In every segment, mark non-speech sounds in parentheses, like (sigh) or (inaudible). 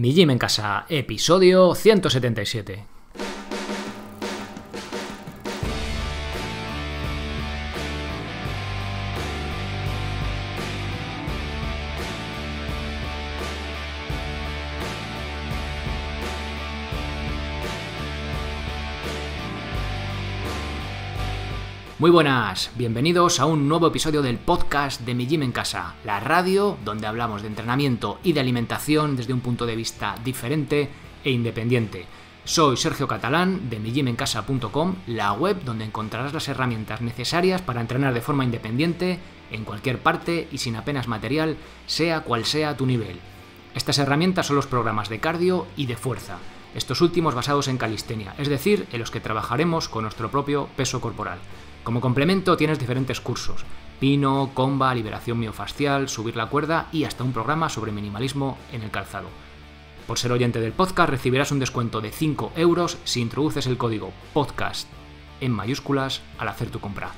Mi Gym en Casa, episodio 177. Muy buenas, bienvenidos a un nuevo episodio del podcast de Mi Gym en Casa, la radio donde hablamos de entrenamiento y de alimentación desde un punto de vista diferente e independiente. Soy Sergio Catalán de migimencasa.com, la web donde encontrarás las herramientas necesarias para entrenar de forma independiente en cualquier parte y sin apenas material, sea cual sea tu nivel. Estas herramientas son los programas de cardio y de fuerza, estos últimos basados en calistenia, es decir, en los que trabajaremos con nuestro propio peso corporal. Como complemento tienes diferentes cursos, pino, comba, liberación miofascial, subir la cuerda y hasta un programa sobre minimalismo en el calzado. Por ser oyente del podcast recibirás un descuento de 5 euros si introduces el código podcast en mayúsculas al hacer tu compra.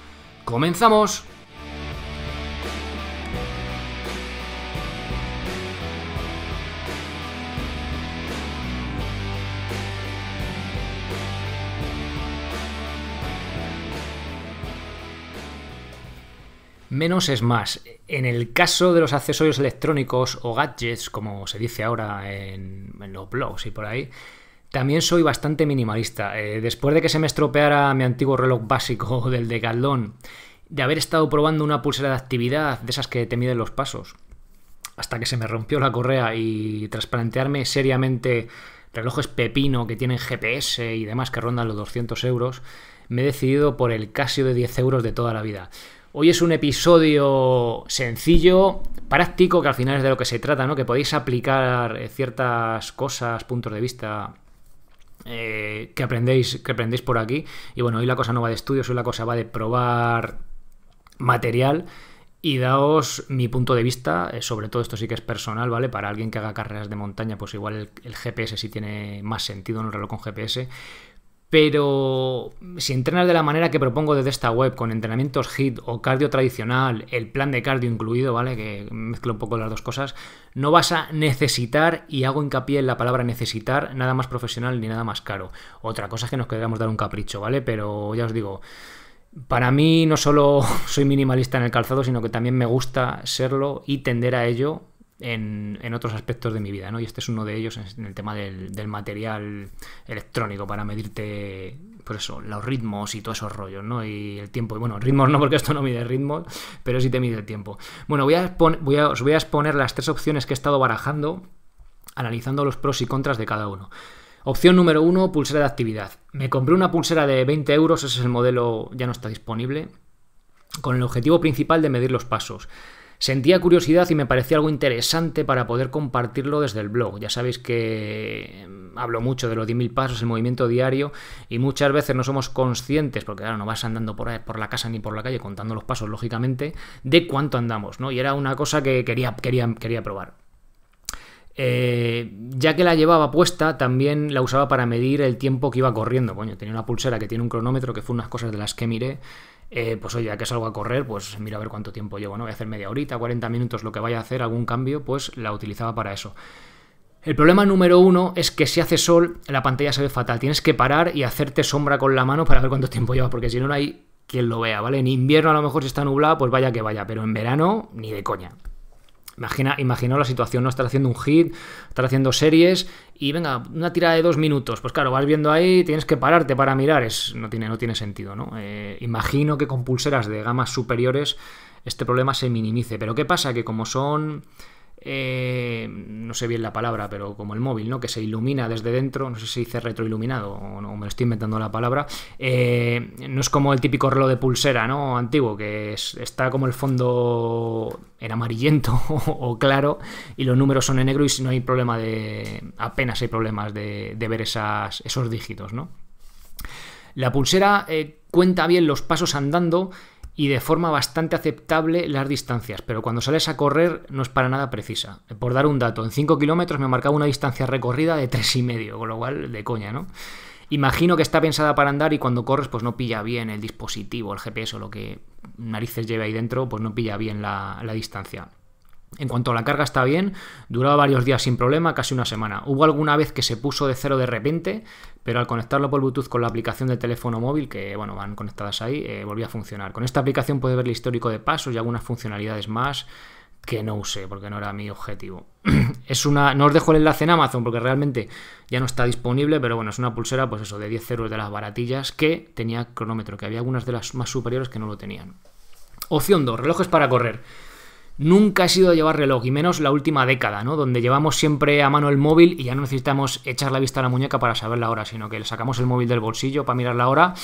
¡Comenzamos! Menos es más. En el caso de los accesorios electrónicos o gadgets, como se dice ahora en, los blogs y por ahí, también soy bastante minimalista. Eh, después de que se me estropeara mi antiguo reloj básico (laughs) del de Galdón, de haber estado probando una pulsera de actividad, de esas que te miden los pasos, hasta que se me rompió la correa y tras plantearme seriamente relojes pepino que tienen GPS y demás que rondan los 200 euros, me he decidido por el Casio de 10 euros de toda la vida. Hoy es un episodio sencillo, práctico, que al final es de lo que se trata, ¿no? Que podéis aplicar eh, ciertas cosas, puntos de vista eh, que, aprendéis, que aprendéis por aquí. Y bueno, hoy la cosa no va de estudios, hoy la cosa va de probar material y daos mi punto de vista, eh, sobre todo esto sí que es personal, ¿vale? Para alguien que haga carreras de montaña, pues igual el, GPS sí tiene más sentido en un reloj con GPS, pero si entrenas de la manera que propongo desde esta web, con entrenamientos HIT o cardio tradicional, el plan de cardio incluido, ¿vale? Que mezclo un poco las dos cosas, no vas a necesitar, y hago hincapié en la palabra necesitar, nada más profesional ni nada más caro. Otra cosa es que nos queramos dar un capricho, ¿vale? Pero ya os digo, para mí no solo (laughs) soy minimalista en el calzado, sino que también me gusta serlo y tender a ello en, otros aspectos de mi vida, ¿no? Y este es uno de ellos en el tema del, material electrónico para medirte, por pues eso, los ritmos y todos esos rollos, ¿no? Y el tiempo. bueno, ritmos no, porque esto no mide ritmos, pero sí te mide el tiempo. Bueno, os voy a exponer las tres opciones que he estado barajando, analizando los pros y contras de cada uno. Opción número uno, pulsera de actividad. Me compré una pulsera de 20 euros, ese es el modelo, ya no está disponible, con el objetivo principal de medir los pasos. Sentía curiosidad y me parecía algo interesante para poder compartirlo desde el blog. Ya sabéis que mm, hablo mucho de los 10.000 pasos, el movimiento diario, y muchas veces no somos conscientes, porque claro, no vas andando por, por la casa ni por la calle contando los pasos, lógicamente, de cuánto andamos, ¿no? Y era una cosa que quería, quería, quería probar. Eh, ya que la llevaba puesta, también la usaba para medir el tiempo que iba corriendo. Coño, tenía una pulsera que tiene un cronómetro, que fue unas cosas de las que miré. Eh, pues oye, ya que salgo a correr, pues mira a ver cuánto tiempo llevo, ¿no? Voy a hacer media horita, 40 minutos, lo que vaya a hacer, algún cambio, pues la utilizaba para eso. El problema número uno es que si hace sol, la pantalla se ve fatal. Tienes que parar y hacerte sombra con la mano para ver cuánto tiempo lleva, porque si no, no hay quien lo vea, ¿vale? En invierno a lo mejor si está nublado, pues vaya que vaya, pero en verano ni de coña. Imagina, imagino la situación, ¿no? Estar haciendo un hit, estar haciendo series y venga, una tirada de dos minutos. Pues claro, vas viendo ahí, tienes que pararte para mirar, es, no, tiene, no tiene sentido, ¿no? Eh, imagino que con pulseras de gamas superiores este problema se minimice. Pero ¿qué pasa? Que como son eh, no sé bien la palabra, pero como el móvil, ¿no? Que se ilumina desde dentro, no sé si dice retroiluminado o no, me estoy inventando la palabra, eh, no es como el típico reloj de pulsera, ¿no? Antiguo, que está como el fondo en amarillento (laughs) o claro y los números son en negro y no hay problema de, apenas hay problemas de, ver esos dígitos, ¿no? La pulsera eh, cuenta bien los pasos andando y de forma bastante aceptable las distancias, pero cuando sales a correr no es para nada precisa. Por dar un dato, en 5 kilómetros me marcaba una distancia recorrida de 3,5, con lo cual de coña, ¿no? Imagino que está pensada para andar y cuando corres pues no pilla bien el dispositivo, el GPS o lo que narices lleve ahí dentro, pues no pilla bien la, la distancia. En cuanto a la carga está bien, duraba varios días sin problema, casi una semana. Hubo alguna vez que se puso de cero de repente, pero al conectarlo por Bluetooth con la aplicación de teléfono móvil, que bueno, van conectadas ahí, eh, volvía a funcionar. Con esta aplicación puede ver el histórico de pasos y algunas funcionalidades más que no usé porque no era mi objetivo. (clears throat) es una, no os dejo el enlace en Amazon porque realmente ya no está disponible, pero bueno, es una pulsera, pues eso, de 10 euros de las baratillas que tenía cronómetro, que había algunas de las más superiores que no lo tenían. Opción 2, relojes para correr nunca ha sido llevar reloj, y menos la última década, ¿no? Donde llevamos siempre a mano el móvil y ya no necesitamos echar la vista a la muñeca para saber la hora, sino que le sacamos el móvil del bolsillo para mirar la hora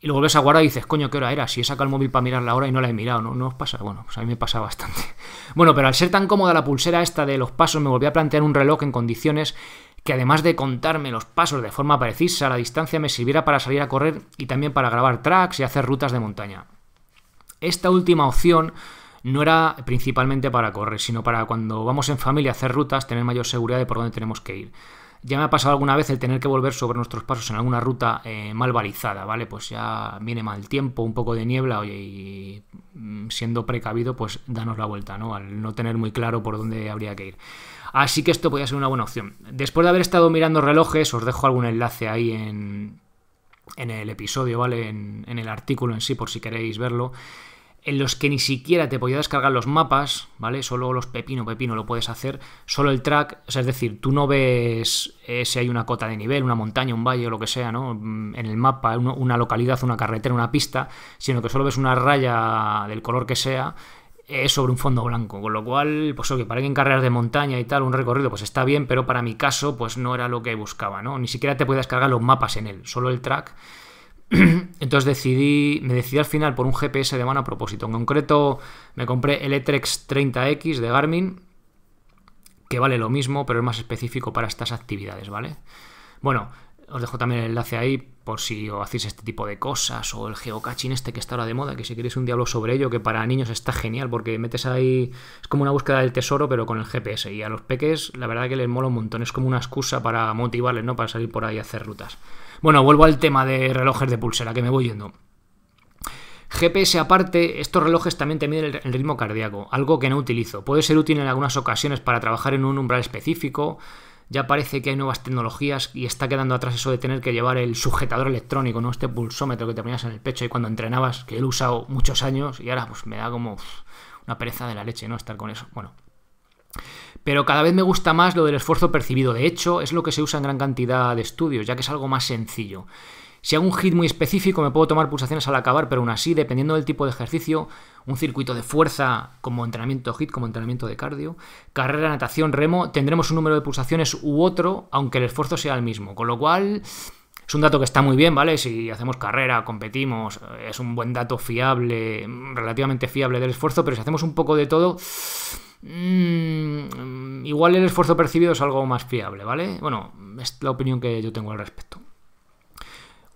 y lo vuelves a guardar y dices, coño, ¿qué hora era? Si he sacado el móvil para mirar la hora y no la he mirado, ¿no? ¿No os pasa? Bueno, pues a mí me pasa bastante. (laughs) Bueno, pero al ser tan cómoda la pulsera esta de los pasos, me volví a plantear un reloj en condiciones que además de contarme los pasos de forma precisa, la distancia me sirviera para salir a correr y también para grabar tracks y hacer rutas de montaña. Esta última opción no era principalmente para correr, sino para cuando vamos en familia a hacer rutas, tener mayor seguridad de por dónde tenemos que ir. Ya me ha pasado alguna vez el tener que volver sobre nuestros pasos en alguna ruta eh, mal balizada, ¿vale? Pues ya viene mal tiempo, un poco de niebla, oye, y mm, siendo precavido, pues danos la vuelta, ¿no? Al no tener muy claro por dónde habría que ir. Así que esto podría ser una buena opción. Después de haber estado mirando relojes, os dejo algún enlace ahí en, el episodio, ¿vale? En, en el artículo en sí, por si queréis verlo en los que ni siquiera te podía descargar los mapas, ¿vale? Solo los pepino, pepino lo puedes hacer, solo el track, es decir, tú no ves eh, si hay una cota de nivel, una montaña, un valle o lo que sea, ¿no? Mm, en el mapa, una localidad, una carretera, una pista, sino que solo ves una raya del color que sea eh, sobre un fondo blanco, con lo cual, pues oye, para alguien carreras de montaña y tal, un recorrido, pues está bien, pero para mi caso, pues no era lo que buscaba, ¿no? Ni siquiera te podía descargar los mapas en él, solo el track (clears throat) Entonces decidí, me decidí al final por un GPS de mano a propósito. En concreto, me compré el Etrex 30X de Garmin, que vale lo mismo, pero es más específico para estas actividades, ¿vale? Bueno, os dejo también el enlace ahí por si hacéis este tipo de cosas o el geocaching este que está ahora de moda, que si queréis un diablo sobre ello, que para niños está genial porque metes ahí, es como una búsqueda del tesoro pero con el GPS y a los peques la verdad que les mola un montón, es como una excusa para motivarles, ¿no? Para salir por ahí a hacer rutas. Bueno, vuelvo al tema de relojes de pulsera, que me voy yendo. GPS aparte, estos relojes también te miden el ritmo cardíaco, algo que no utilizo. Puede ser útil en algunas ocasiones para trabajar en un umbral específico. Ya parece que hay nuevas tecnologías y está quedando atrás eso de tener que llevar el sujetador electrónico, ¿no? Este pulsómetro que te ponías en el pecho y cuando entrenabas, que he usado muchos años y ahora pues me da como una pereza de la leche, ¿no? Estar con eso. Bueno, pero cada vez me gusta más lo del esfuerzo percibido. De hecho, es lo que se usa en gran cantidad de estudios, ya que es algo más sencillo. Si hago un hit muy específico, me puedo tomar pulsaciones al acabar, pero aún así, dependiendo del tipo de ejercicio, un circuito de fuerza como entrenamiento hit, como entrenamiento de cardio, carrera, natación, remo, tendremos un número de pulsaciones u otro, aunque el esfuerzo sea el mismo. Con lo cual, es un dato que está muy bien, ¿vale? Si hacemos carrera, competimos, es un buen dato fiable, relativamente fiable del esfuerzo, pero si hacemos un poco de todo, mm, igual el esfuerzo percibido es algo más fiable, ¿vale? Bueno, es la opinión que yo tengo al respecto.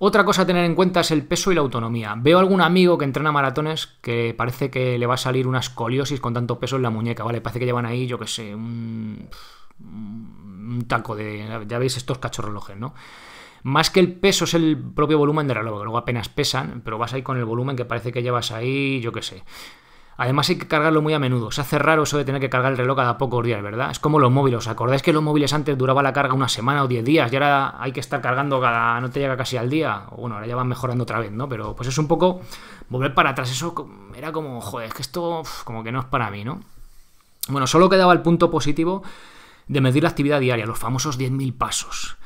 Otra cosa a tener en cuenta es el peso y la autonomía. Veo algún amigo que entrena maratones que parece que le va a salir una escoliosis con tanto peso en la muñeca, ¿vale? Parece que llevan ahí, yo qué sé, un, un taco de... Ya veis estos cachorrolojes, ¿no? Más que el peso es el propio volumen del reloj, luego apenas pesan, pero vas ahí con el volumen que parece que llevas ahí, yo qué sé. Además hay que cargarlo muy a menudo. Se hace raro eso de tener que cargar el reloj cada pocos días, ¿verdad? Es como los móviles. ¿Os acordáis que los móviles antes duraba la carga una semana o diez días y ahora hay que estar cargando cada... no te llega casi al día? Bueno, ahora ya van mejorando otra vez, ¿no? Pero pues es un poco volver para atrás. Eso era como, joder, es que esto como que no es para mí, ¿no? Bueno, solo quedaba el punto positivo de medir la actividad diaria, los famosos 10.000 pasos.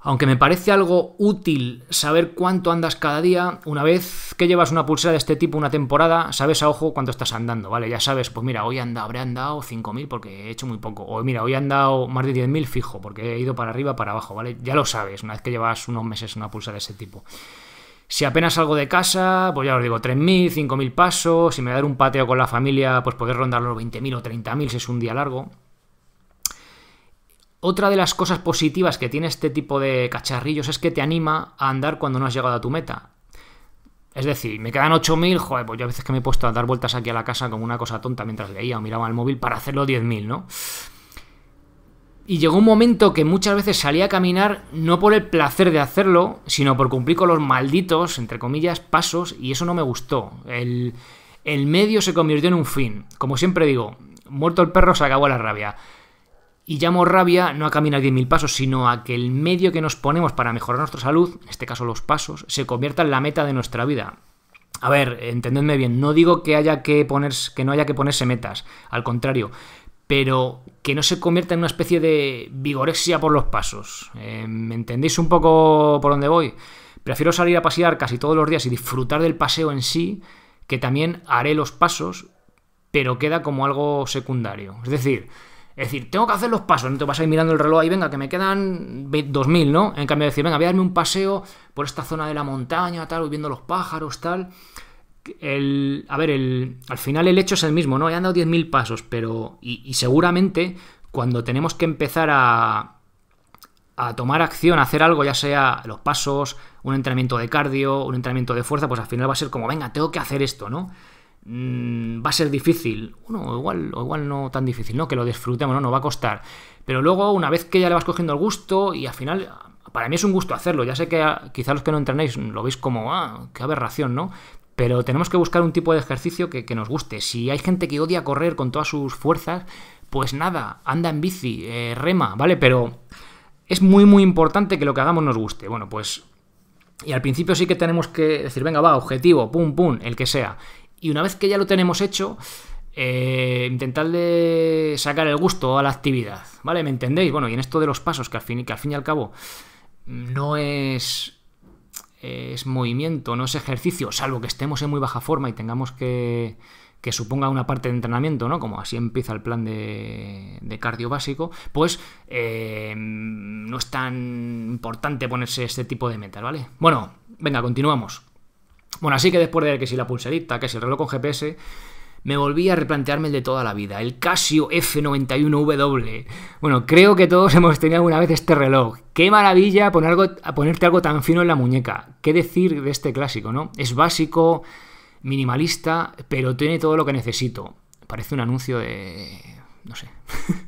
Aunque me parece algo útil saber cuánto andas cada día, una vez que llevas una pulsera de este tipo una temporada, sabes a ojo cuánto estás andando, ¿vale? Ya sabes, pues mira, hoy anda, habré andado 5.000 porque he hecho muy poco. O mira, hoy he andado más de 10.000 fijo porque he ido para arriba, para abajo, ¿vale? Ya lo sabes, una vez que llevas unos meses una pulsera de ese tipo. Si apenas salgo de casa, pues ya os digo, 3.000, 5.000 pasos. Si me voy a dar un pateo con la familia, pues poder rondar los 20.000 o 30.000 si es un día largo. Otra de las cosas positivas que tiene este tipo de cacharrillos es que te anima a andar cuando no has llegado a tu meta. Es decir, me quedan 8.000, joder, pues yo a veces que me he puesto a dar vueltas aquí a la casa como una cosa tonta mientras leía o miraba el móvil para hacerlo 10.000, ¿no? Y llegó un momento que muchas veces salía a caminar no por el placer de hacerlo, sino por cumplir con los malditos, entre comillas, pasos, y eso no me gustó. el medio se convirtió en un fin. Como siempre digo, muerto el perro se acabó la rabia. Y llamo rabia no a caminar 10.000 pasos, sino a que el medio que nos ponemos para mejorar nuestra salud, en este caso los pasos, se convierta en la meta de nuestra vida. A ver, entendedme bien, no digo que, haya que, ponerse, que no haya que ponerse metas, al contrario, pero que no se convierta en una especie de vigorexia por los pasos. Eh, ¿Me entendéis un poco por dónde voy? Prefiero salir a pasear casi todos los días y disfrutar del paseo en sí, que también haré los pasos, pero queda como algo secundario. Es decir, es decir, tengo que hacer los pasos, no te vas a ir mirando el reloj ahí, venga, que me quedan 2000, ¿no? En cambio, decir, venga, voy a darme un paseo por esta zona de la montaña, tal, viendo los pájaros, tal. El, a ver, el, al final el hecho es el mismo, ¿no? He andado 10.000 pasos, pero. Y, y, seguramente cuando tenemos que empezar a, a tomar acción, a hacer algo, ya sea los pasos, un entrenamiento de cardio, un entrenamiento de fuerza, pues al final va a ser como, venga, tengo que hacer esto, ¿no? Mm, va a ser difícil. Bueno, o igual, igual no tan difícil, ¿no? Que lo disfrutemos, ¿no? va a costar. Pero luego, una vez que ya le vas cogiendo el gusto y al final para mí es un gusto hacerlo. Ya sé que quizás los que no entrenáis lo veis como, ah, qué aberración, ¿no? Pero tenemos que buscar un tipo de ejercicio que, nos guste. Si hay gente que odia correr con todas sus fuerzas, pues nada, anda en bici, eh, rema, ¿vale? Pero es muy, muy importante que lo que hagamos nos guste. Bueno, pues. Y al principio sí que tenemos que decir, venga, va, objetivo, pum, pum, el que sea. Y una vez que ya lo tenemos hecho, eh, de sacar el gusto a la actividad, ¿vale? ¿Me entendéis? Bueno, y en esto de los pasos, que al fin, y al cabo no es es movimiento, no es ejercicio, salvo que estemos en muy baja forma y tengamos que, que suponga una parte de entrenamiento, ¿no? Como así empieza el plan de, cardio básico, pues eh, no es tan importante ponerse este tipo de metas, ¿vale? Bueno, venga, continuamos. Bueno, así que después de ver que si la pulserita, que si el reloj con GPS, me volví a replantearme el de toda la vida, el Casio F91W. Bueno, creo que todos (laughs) hemos tenido alguna vez este reloj. Qué maravilla poner algo, ponerte algo tan fino en la muñeca. ¿Qué decir de este clásico, no? Es básico, minimalista, pero tiene todo lo que necesito. Parece un anuncio de... no sé. (laughs)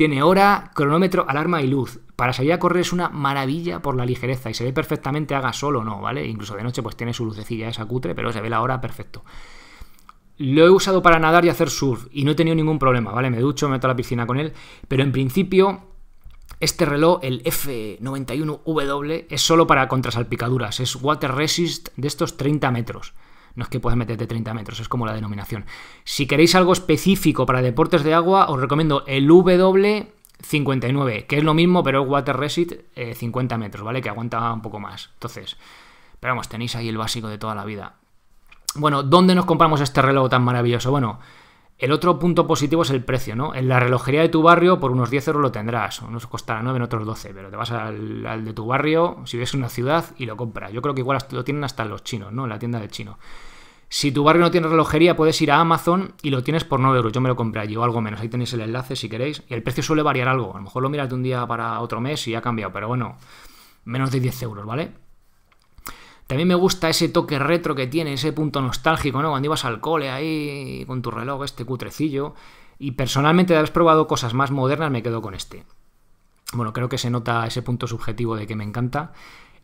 Tiene hora, cronómetro, alarma y luz. Para salir a correr es una maravilla por la ligereza y se ve perfectamente haga sol o no, ¿vale? Incluso de noche pues tiene su lucecilla esa cutre, pero se ve la hora perfecto. Lo he usado para nadar y hacer surf y no he tenido ningún problema, ¿vale? Me ducho, me meto a la piscina con él, pero en principio este reloj, el F91W, es solo para contrasalpicaduras, es water resist de estos 30 metros. No es que puedas meterte 30 metros, es como la denominación. Si queréis algo específico para deportes de agua, os recomiendo el W59, que es lo mismo, pero es Water Resit 50 eh, metros, ¿vale? Que aguanta un poco más. Entonces, pero vamos, tenéis ahí el básico de toda la vida. Bueno, ¿dónde nos compramos este reloj tan maravilloso? Bueno, el otro punto positivo es el precio, ¿no? En la relojería de tu barrio por unos 10 euros lo tendrás, unos costará 9, en otros 12, pero te vas al, de tu barrio, si ves una ciudad, y lo compras. Yo creo que igual lo tienen hasta los chinos, ¿no? En la tienda del chino. Si tu barrio no tiene relojería, puedes ir a Amazon y lo tienes por 9 euros. Yo me lo compré allí o algo menos. Ahí tenéis el enlace si queréis. Y el precio suele variar algo. A lo mejor lo miras de un día para otro mes y ha cambiado, pero bueno, menos de 10 euros, ¿vale? También me gusta ese toque retro que tiene, ese punto nostálgico, ¿no? Cuando ibas al cole ahí con tu reloj, este cutrecillo. Y personalmente, de haber probado cosas más modernas, me quedo con este. Bueno, creo que se nota ese punto subjetivo de que me encanta.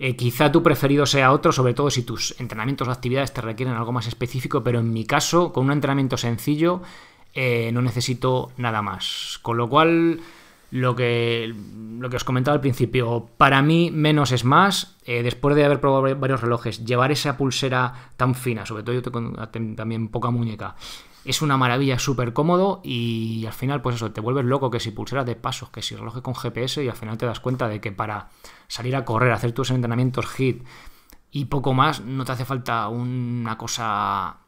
Eh, quizá tu preferido sea otro, sobre todo si tus entrenamientos o actividades te requieren algo más específico, pero en mi caso, con un entrenamiento sencillo, eh, no necesito nada más. Con lo cual, lo que, lo que os comentaba al principio, para mí menos es más. Eh, después de haber probado varios relojes, llevar esa pulsera tan fina, sobre todo yo tengo también poca muñeca, es una maravilla, súper cómodo y al final, pues eso, te vuelves loco que si pulseras de pasos, que si relojes con GPS y al final te das cuenta de que para salir a correr, hacer tus entrenamientos HIT y poco más, no te hace falta una cosa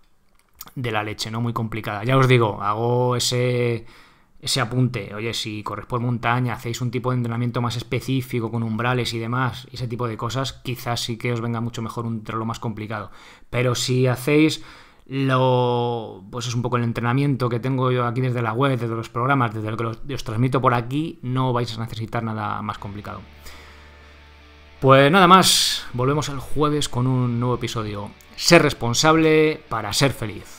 de la leche, ¿no? Muy complicada. Ya os digo, hago ese ese apunte. Oye, si corres por montaña, hacéis un tipo de entrenamiento más específico con umbrales y demás, ese tipo de cosas, quizás sí que os venga mucho mejor un trolo más complicado. Pero si hacéis lo pues es un poco el entrenamiento que tengo yo aquí desde la web, desde los programas, desde lo que los, os transmito por aquí, no vais a necesitar nada más complicado. Pues nada más, volvemos el jueves con un nuevo episodio. Ser responsable para ser feliz.